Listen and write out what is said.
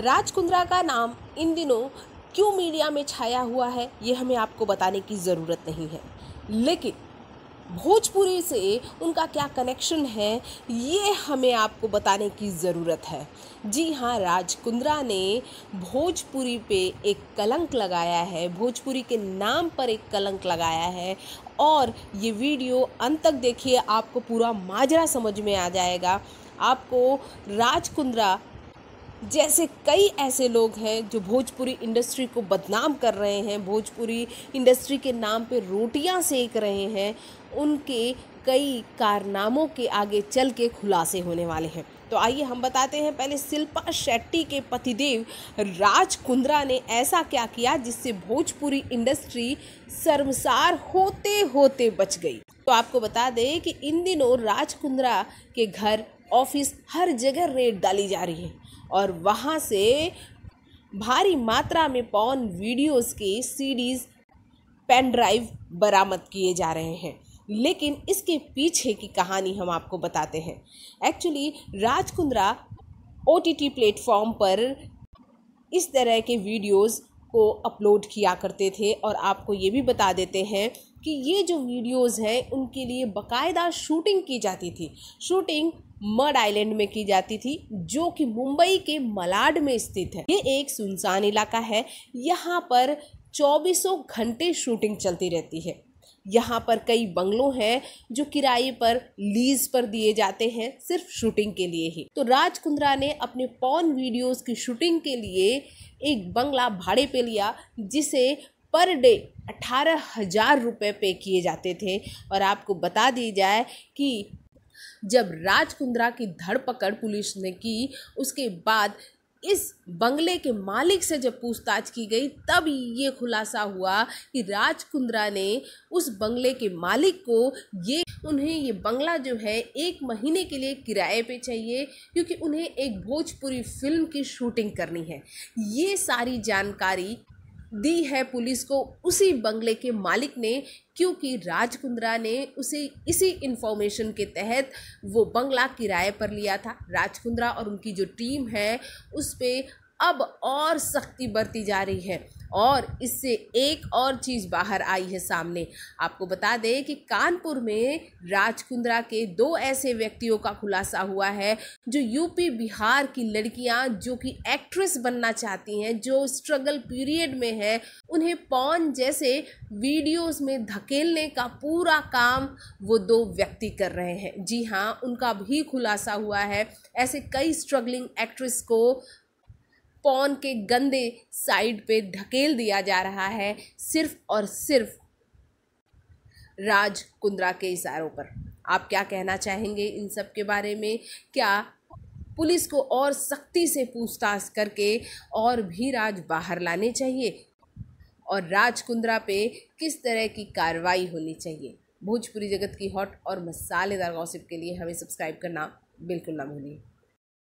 राज कुंद्रा का नाम इन दिनों क्यों मीडिया में छाया हुआ है ये हमें आपको बताने की ज़रूरत नहीं है लेकिन भोजपुरी से उनका क्या कनेक्शन है ये हमें आपको बताने की ज़रूरत है जी हाँ राज कुंद्रा ने भोजपुरी पे एक कलंक लगाया है भोजपुरी के नाम पर एक कलंक लगाया है और ये वीडियो अंत तक देखिए आपको पूरा माजरा समझ में आ जाएगा आपको राज कुंद्रा जैसे कई ऐसे लोग हैं जो भोजपुरी इंडस्ट्री को बदनाम कर रहे हैं भोजपुरी इंडस्ट्री के नाम पे रोटियां सेक रहे हैं उनके कई कारनामों के आगे चल के खुलासे होने वाले हैं तो आइए हम बताते हैं पहले शिल्पा शेट्टी के पतिदेव राज कुंद्रा ने ऐसा क्या किया जिससे भोजपुरी इंडस्ट्री शर्मसार होते होते बच गई तो आपको बता दें कि इन दिनों राज कुंद्रा के घर ऑफिस हर जगह रेड डाली जा रही है और वहाँ से भारी मात्रा में पॉन वीडियोस के सीडीज़ पेन ड्राइव बरामद किए जा रहे हैं लेकिन इसके पीछे की कहानी हम आपको बताते हैं actually Raj Kundra O T T platform पर इस तरह के वीडियोस को अपलोड किया करते थे और आपको ये भी बता देते हैं कि ये जो वीडियोस हैं उनके लिए बकायदा शूटिंग की जाती थी शूटिंग मड आइलैंड में की जाती थी जो कि मुंबई के मलाड में स्थित है ये एक सुनसान इलाका है यहाँ पर चौबीसों घंटे शूटिंग चलती रहती है यहाँ पर कई बंगलों हैं जो किराए पर लीज पर दिए जाते हैं सिर्फ शूटिंग के लिए ही तो राज कुंद्रा ने अपने पॉन वीडियोस की शूटिंग के लिए एक बंगला भाड़े पे लिया जिसे पर डे अठारह हज़ार रुपये पे किए जाते थे और आपको बता दी जाए कि जब राज कुंद्रा की धरपकड़ पुलिस ने की उसके बाद इस बंगले के मालिक से जब पूछताछ की गई तब ये खुलासा हुआ कि राज कुंद्रा ने उस बंगले के मालिक को ये उन्हें ये बंगला जो है एक महीने के लिए किराए पे चाहिए क्योंकि उन्हें एक भोजपुरी फिल्म की शूटिंग करनी है ये सारी जानकारी दी है पुलिस को उसी बंगले के मालिक ने क्योंकि राज कुंद्रा ने उसे इसी इन्फॉर्मेशन के तहत वो बंगला किराए पर लिया था राज कुंद्रा और उनकी जो टीम है उस पर अब और सख्ती बरती जा रही है और इससे एक और चीज़ बाहर आई है सामने आपको बता दें कि कानपुर में राजकुंद्रा के दो ऐसे व्यक्तियों का खुलासा हुआ है जो यूपी बिहार की लड़कियां जो कि एक्ट्रेस बनना चाहती हैं जो स्ट्रगल पीरियड में है उन्हें पौन जैसे वीडियोस में धकेलने का पूरा काम वो दो व्यक्ति कर रहे हैं जी हाँ उनका भी खुलासा हुआ है ऐसे कई स्ट्रगलिंग एक्ट्रेस को पौन के गंदे साइड पे धकेल दिया जा रहा है सिर्फ और सिर्फ राज कुंद्रा के इशारों पर आप क्या कहना चाहेंगे इन सब के बारे में क्या पुलिस को और सख्ती से पूछताछ करके और भी राज बाहर लाने चाहिए और राज कुंद्रा पे किस तरह की कार्रवाई होनी चाहिए भोजपुरी जगत की हॉट और मसालेदार गॉसिप के लिए हमें सब्सक्राइब करना बिल्कुल ना भूलिए